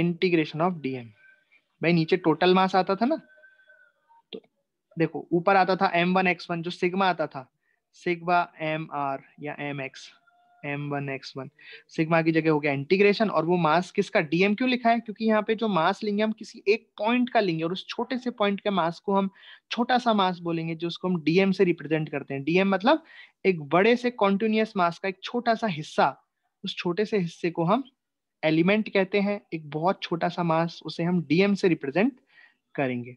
integration of DM भाई नीचे टोटल मास आता था ना तो देखो ऊपर आता था एम वन एक्स वन जो सिग्मा आता था सिग्मा एम आर या M X M one X one sigma की जगह हो गया इंटीग्रेशन और वो मास किसका डीएम क्यों लिखा है क्योंकि यहाँ पे जो मास लेंगे हम किसी एक पॉइंट का लेंगे और उस छोटे से पॉइंट के मास को हम छोटा सा मास बोलेंगे जो उसको हम डीएम से रिप्रेजेंट करते हैं डीएम मतलब एक बड़े से कॉन्टिन्यूस मास का एक छोटा सा हिस्सा उस छोटे से हिस्से को हम एलिमेंट कहते हैं एक बहुत छोटा सा मास उसे हम डीएम से रिप्रेजेंट करेंगे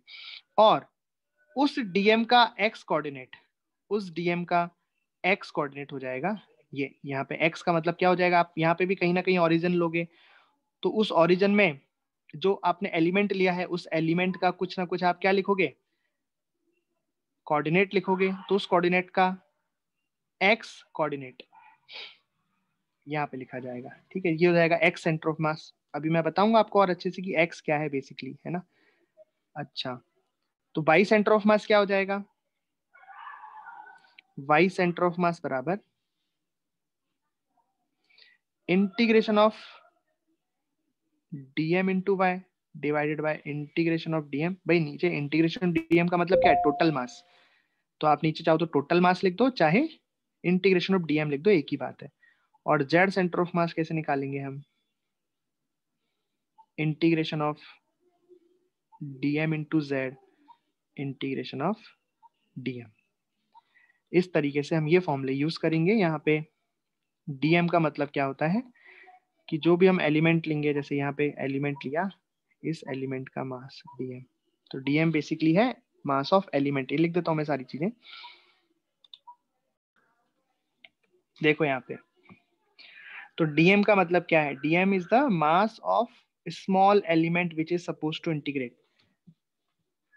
और उस डीएम का एक्स कोऑर्डिनेट उस डीएम का एक्स कोऑर्डिनेट हो जाएगा ये यहाँ पे एक्स का मतलब क्या हो जाएगा आप यहाँ पे भी कहीं ना कहीं ऑरिजन लोगे तो उस ऑरिजन में जो आपने एलिमेंट लिया है उस एलिमेंट का कुछ ना कुछ आप क्या लिखोगे कोऑर्डिनेट लिखोगे तो उस कोऑर्डिनेट का एक्स कोऑर्डिनेट यहाँ पे लिखा जाएगा ठीक है ये हो जाएगा एक्स सेंटर ऑफ मास अभी मैं बताऊंगा आपको और अच्छे से कि एक्स क्या है बेसिकली है ना अच्छा तो वाई सेंटर ऑफ मास क्या हो जाएगा वाई सेंटर ऑफ मास बराबर integration of DM into Y divided by integration of DM भाई नीचे इंटीग्रेशन डीएम का मतलब क्या है टोटल मास तो आप नीचे चाहो तो टोटल मास लिख दो चाहे इंटीग्रेशन ऑफ डीएम लिख दो एक ही बात है और जेड सेंटर ऑफ मास कैसे निकालेंगे हम integration of DM into Z integration of DM इस तरीके से हम ये फॉर्मूले यूज करेंगे यहाँ पे डीएम का मतलब क्या होता है कि जो भी हम एलिमेंट लेंगे जैसे यहाँ पे एलिमेंट लिया इस एलिमेंट का मास डीएम तो डीएम बेसिकली है मास ऑफ एलिमेंट ये लिख देता हूं मैं सारी चीजें देखो यहाँ पे तो डीएम का मतलब क्या है DM is the mass of small element which is suppose to integrate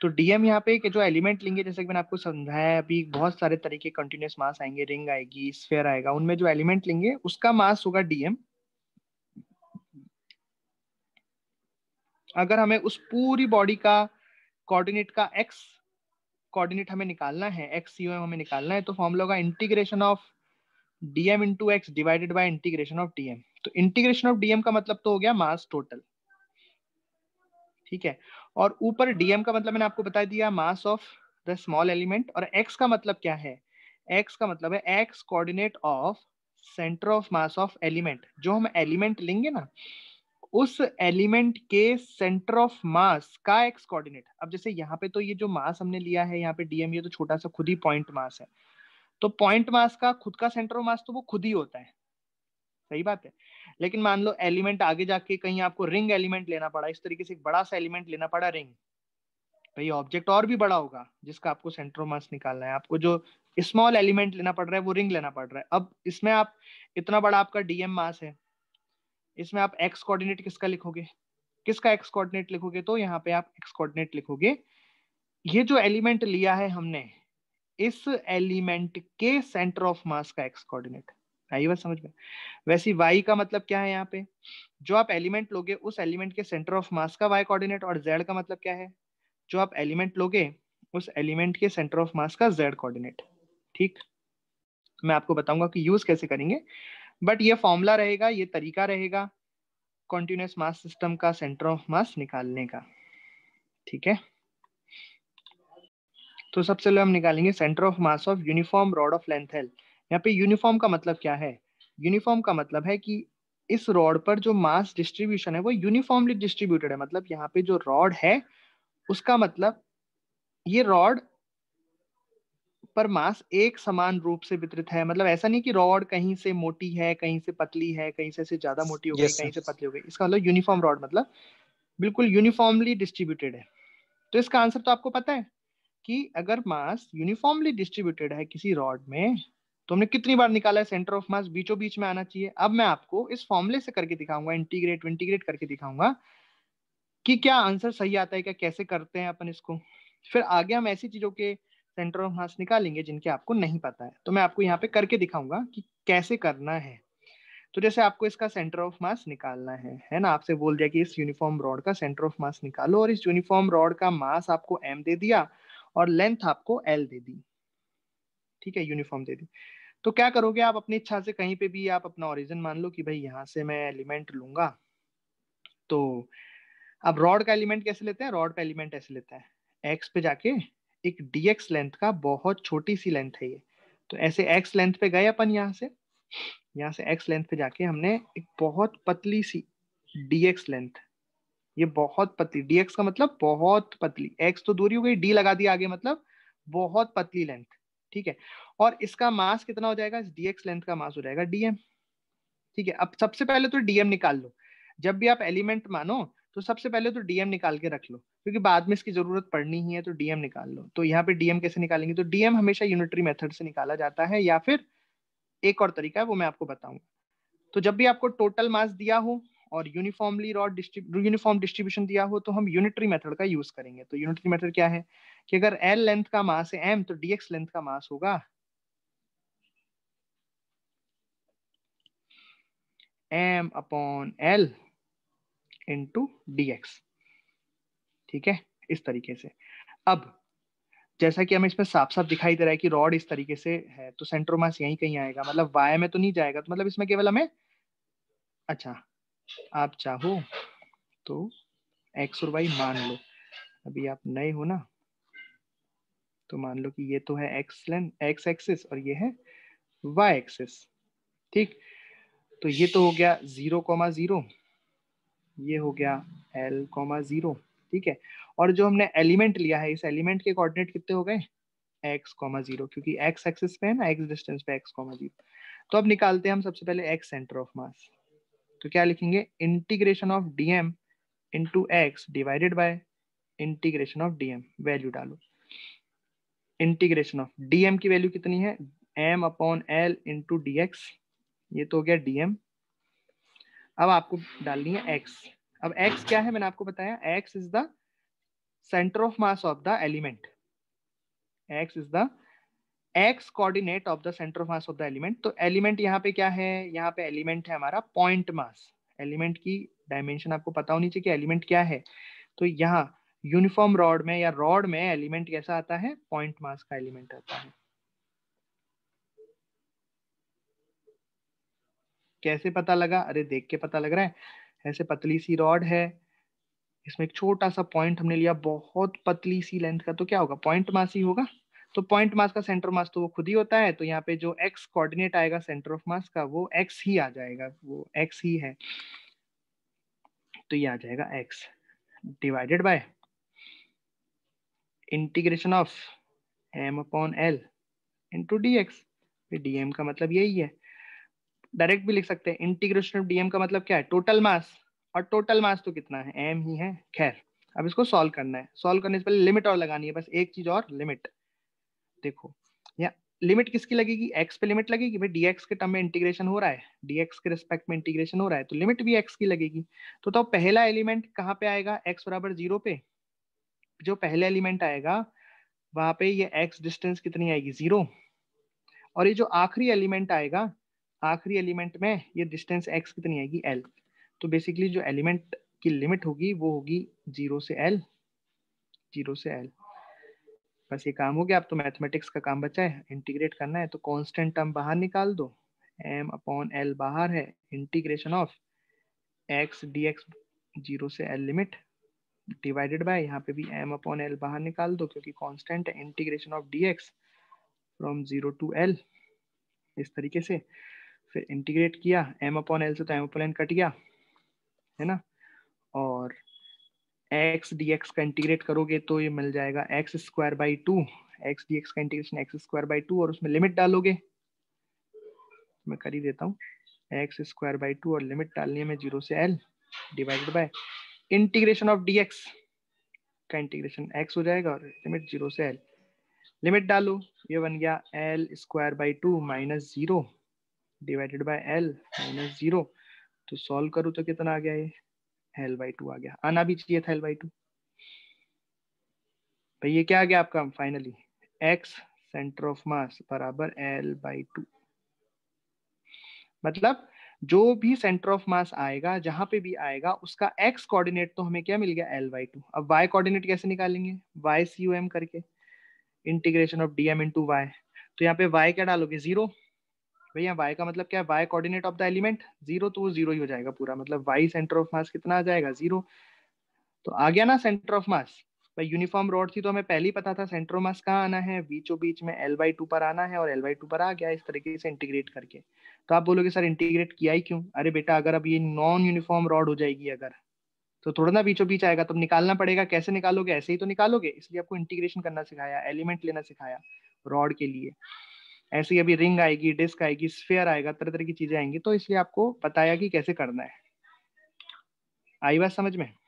तो डीएम यहाँ पे के जो एलिमेंट लेंगे जैसे कि मैंने आपको समझाया है अभी बहुत सारे तरीके कंटिन्यूस मास आएंगे रिंग आएगी स्फेयर आएगा उनमें जो एलिमेंट लेंगे उसका मास होगा डीएम अगर हमें उस पूरी बॉडी का कोऑर्डिनेट का एक्स कोऑर्डिनेट हमें निकालना है एक्स यूएम हमें निकालना है तो फॉर्मूला होगा integration of DM into X divided by integration of DM तो इंटीग्रेशन ऑफ डीएम का मतलब तो हो गया मास टोटल ठीक है और ऊपर डीएम का मतलब मैंने आपको बता दिया mass of the small element और एक्स का मतलब क्या है एक्स का मतलब है X coordinate of centre of mass of element जो हम एलिमेंट लेंगे ना उस एलिमेंट के सेंटर ऑफ मास का एक्स कोऑर्डिनेट अब जैसे यहाँ पे तो ये जो मास हमने लिया है यहाँ पे डीएम ये तो छोटा सा खुद ही पॉइंट मास है तो पॉइंट मास का खुद का सेंटर मास तो वो खुद ही होता है सही बात है लेकिन मान लो एलिमेंट आगे जाके कहीं आपको रिंग एलिमेंट लेना पड़ा इस तरीके से एक बड़ा सा एलिमेंट लेना पड़ा रिंग भाई ऑब्जेक्ट और भी बड़ा होगा जिसका आपको मास निकालना है आपको जो स्मॉल एलिमेंट लेना पड़ रहा है वो रिंग लेना पड़ रहा है अब इसमें आप इतना बड़ा आपका डीएम मास है इसमें आप एक्स कोऑर्डिनेट किसका लिखोगे किसका एक्स कोऑर्डिनेट लिखोगे तो यहाँ पे आप एक्स कोऑर्डिनेट लिखोगे ये जो एलिमेंट लिया है हमने इस एलिमेंट के सेंटर ऑफ मास का एक्स कोऑर्डिनेट आई बात समझ में वैसे वाई का मतलब क्या है यहाँ पे जो आप एलिमेंट लोगे उस एलिमेंट के सेंटर ऑफ मास का वाई कोऑर्डिनेट और जेड का मतलब क्या है जो आप एलिमेंट लोगे उस एलिमेंट के सेंटर ऑफ मास का जेड कोऑर्डिनेट ठीक मैं आपको बताऊंगा कि यूज कैसे करेंगे बट ये फॉर्मूला रहेगा ये तरीका रहेगा कॉन्टिन्यूस मास सिस्टम का सेंटर ऑफ मास निकालने का ठीक है तो सबसे पहले हम निकालेंगे centre of mass of uniform rod of length L यहाँ पे यूनिफॉर्म का मतलब क्या है यूनिफॉर्म का मतलब है कि इस रॉड पर जो मास डिस्ट्रीब्यूशन है वो यूनिफॉर्मली डिस्ट्रीब्यूटेड है मतलब यहाँ पे जो रॉड है उसका मतलब ये रॉड पर मास एक समान रूप से वितरित है मतलब ऐसा नहीं कि रॉड कहीं से मोटी है कहीं से पतली है कहीं से ज्यादा मोटी हो गई yes, कहीं से पतली हो गई इसका मतलब यूनिफॉर्म रॉड मतलब बिल्कुल यूनिफॉर्मली डिस्ट्रीब्यूटेड है तो इसका आंसर तो आपको पता है कि अगर मास यूनिफॉर्मली डिस्ट्रीब्यूटेड है किसी रॉड में तो हमने कितनी बार निकाला है सेंटर ऑफ मास बीचों बीच में आना चाहिए अब मैं आपको इस फॉर्मुले से करके दिखाऊंगा इंटीग्रेट इंटीग्रेट करके दिखाऊंगा कि क्या आंसर सही आता है क्या कैसे करते हैं अपन इसको फिर आगे हम ऐसी चीजों के सेंटर ऑफ मास निकालेंगे जिनके आपको नहीं पता है तो मैं आपको यहाँ पे करके दिखाऊंगा कि कैसे करना है तो जैसे आपको इसका सेंटर ऑफ मास निकालना है है ना आपसे बोल दिया कि इस यूनिफॉर्म रॉड का सेंटर ऑफ मास निकालो और इस यूनिफॉर्म रॉड का मास आपको एम दे दिया और लेंथ आपको एल दे दी ठीक है यूनिफॉर्म दे दी तो क्या करोगे आप अपनी इच्छा से कहीं पे भी आप अपना ओरिजिन मान लो कि भाई यहाँ से मैं एलिमेंट लूंगा तो अब रॉड का एलिमेंट कैसे लेते हैं रॉड का एलिमेंट ऐसे लेते हैं एक्स पे जाके एक डीएक्स लेंथ का बहुत छोटी सी लेंथ है ये तो ऐसे एक्स लेंथ पे गए अपन यहाँ से यहाँ से एक्स लेंथ पे जाके हमने एक बहुत पतली सी डीएक्स लेंथ ये बहुत पतली dx का मतलब बहुत पतली एक्स तो दूरी हो गई डी लगा दिया आगे मतलब बहुत पतली लेंथ ठीक है और इसका मास कितना हो जाएगा डीएक्स लेंथ का मास हो जाएगा डीएम ठीक है अब सबसे पहले तो डीएम निकाल लो जब भी आप एलिमेंट मानो तो सबसे पहले तो डीएम निकाल के रख लो क्योंकि बाद में इसकी जरूरत पड़नी ही है तो डीएम निकाल लो तो यहाँ पे डीएम कैसे निकालेंगे तो डीएम हमेशा यूनिटरी मेथड से निकाला जाता है या फिर एक और तरीका है वो मैं आपको बताऊंगा तो जब भी आपको टोटल मास दिया हो और यूनिफॉर्मली रॉड यूनिफॉर्म डिस्ट्रीब्यूशन दिया हो तो हम यूनिटरी मेथड का यूज करेंगे तो यूनिटरी मेथड क्या है कि अगर एल लेंथ का मास है एम तो डीएक्स लेंथ का मास होगा M upon L into DX ठीक है इस तरीके से अब जैसा कि हमें इसमें साफ साफ दिखाई दे रहा है कि रॉड इस तरीके से है तो सेंट्रोमास यहीं कहीं आएगा मतलब वाई में तो नहीं जाएगा तो मतलब इसमें केवल हमें अच्छा आप चाहो तो एक्स और वाई मान लो अभी आप नए हो ना तो मान लो कि ये तो है एक्स लेन एक्स एक्सिस और ये है वाई एक्सिस ठीक तो ये तो हो गया जीरो कॉमा जीरो ये हो गया एल कॉमा जीरो ठीक है और जो हमने एलिमेंट लिया है इस एलिमेंट के कोऑर्डिनेट कितने हो गए एक्स कॉमा जीरो क्योंकि एक्स एक्सिस पे है ना एक्स डिस्टेंस पे एक्स कॉमा जीरो तो अब निकालते हैं हम सबसे पहले एक्स सेंटर ऑफ मास तो क्या लिखेंगे integration of DM into X divided by integration of DM value डालो इंटीग्रेशन ऑफ डीएम की वैल्यू कितनी है M upon L into D X ये तो हो गया डीएम अब आपको डालनी है एक्स अब एक्स क्या है मैंने आपको बताया X is the centre of mass of the element X is the X coordinate of the centre of mass of the element तो एलिमेंट यहाँ पे क्या है यहाँ पे एलिमेंट है हमारा पॉइंट मास एलिमेंट की डायमेंशन आपको पता होनी चाहिए कि एलिमेंट क्या है तो यहाँ यूनिफॉर्म रॉड में या रॉड में एलिमेंट कैसा आता है पॉइंट मास का एलिमेंट आता है कैसे पता लगा अरे देख के पता लग रहा है ऐसे पतली सी रॉड है इसमें एक छोटा सा पॉइंट हमने लिया बहुत पतली सी लेंथ का तो क्या होगा पॉइंट मास ही होगा तो पॉइंट मास का सेंटर मास तो वो खुद ही होता है तो यहाँ पे जो एक्स कोऑर्डिनेट आएगा सेंटर ऑफ मास का वो एक्स ही आ जाएगा वो एक्स ही है तो ये आ जाएगा X divided by integration of M upon L into D X DM का मतलब यही है डायरेक्ट भी लिख सकते हैं इंटीग्रेशन ऑफ डीएम का मतलब क्या है टोटल मास और टोटल मास तो कितना है एम ही है खैर अब इसको सॉल्व करना है सॉल्व करने से पहले लिमिट और लगानी है बस एक चीज और लिमिट देखो या लिमिट किसकी लगेगी एक्स पे लिमिट लगेगी भाई डीएक्स के टर्म में इंटीग्रेशन हो रहा है डीएक्स के रिस्पेक्ट में इंटीग्रेशन हो रहा है तो लिमिट भी एक्स की लगेगी तो तब तो पहला एलिमेंट कहाँ पे आएगा एक्स बराबर जीरो पे जो पहला एलिमेंट आएगा वहां पे ये एक्स डिस्टेंस कितनी आएगी जीरो और ये जो आखिरी एलिमेंट आएगा आखिरी एलिमेंट में ये डिस्टेंस एक्स कितनी आएगी एल तो बेसिकली जो एलिमेंट की लिमिट होगी वो होगी जीरो से एल जीरो से एल बस ये काम हो गया अब तो मैथमेटिक्स का काम बचा है इंटीग्रेट करना है तो कांस्टेंट टर्म बाहर निकाल दो एम अपॉन एल बाहर है integration of X D X zero से एल लिमिट डिवाइडेड बाय यहाँ पे भी एम अपॉन एल बाहर निकाल दो क्योंकि कांस्टेंट है integration of D X from zero to L इस तरीके से फिर इंटीग्रेट किया एम अपॉन एल से तो एम अपॉन एल कट गया है ना और एक्स डी एक्स का इंटीग्रेट करोगे तो ये मिल जाएगा X square by two X D X का integration X square by two और उसमें लिमिट डालोगे मैं कर ही देता हूँ एक्स स्क्वायर बाई टू और लिमिट डालनी है मैं जीरो से L divided by integration of D X का इंटीग्रेशन एक्स हो जाएगा और लिमिट जीरो से एल लिमिट डालो ये बन गया L square by two minus zero divided by L minus zero तो सॉल्व करूँ तो कितना आ गया ये एल बाई टू आ गया आना भी चाहिए था एल बाई टू भाई ये क्या आ गया आपका finally X centre of mass बराबर एल बाई टू मतलब जो भी सेंटर ऑफ मास आएगा जहां पे भी आएगा उसका एक्स कोऑर्डिनेट तो हमें क्या मिल गया एल वाई टू अब वाई कोऑर्डिनेट कैसे निकालेंगे वाई सी यू एम करके integration of D M into Y तो यहाँ पे वाई क्या डालोगे जीरो भैया वाई का मतलब क्या है Y coordinate of the element zero तो वो जीरो ही हो जाएगा पूरा मतलब वाई सेंटर ऑफ मास कितना आ जाएगा जीरो तो आ गया ना सेंटर ऑफ मास भाई यूनिफॉर्म रोड थी तो हमें पहले ही पता था सेंटर ऑफ मास कहाँ आना है बीचों बीच में एल बाई टू पर आना है और एल बाई टू पर आ गया इस तरीके से इंटीग्रेट करके तो आप बोलोगे सर इंटीग्रेट किया ही क्यों अरे बेटा अगर अब ये नॉन यूनिफॉर्म रॉड हो जाएगी अगर तो थोड़ा ना बीचों बीच आएगा तब तो निकालना पड़ेगा कैसे निकालोगे ऐसे ही तो निकालोगे इसलिए आपको इंटीग्रेशन करना सिखाया एलिमेंट लेना सिखाया रॉड के लिए ऐसे ही अभी रिंग आएगी डिस्क आएगी स्फेयर आएगा तरह तरह की चीजें आएंगी तो इसलिए आपको बताया कि कैसे करना है आई बात समझ में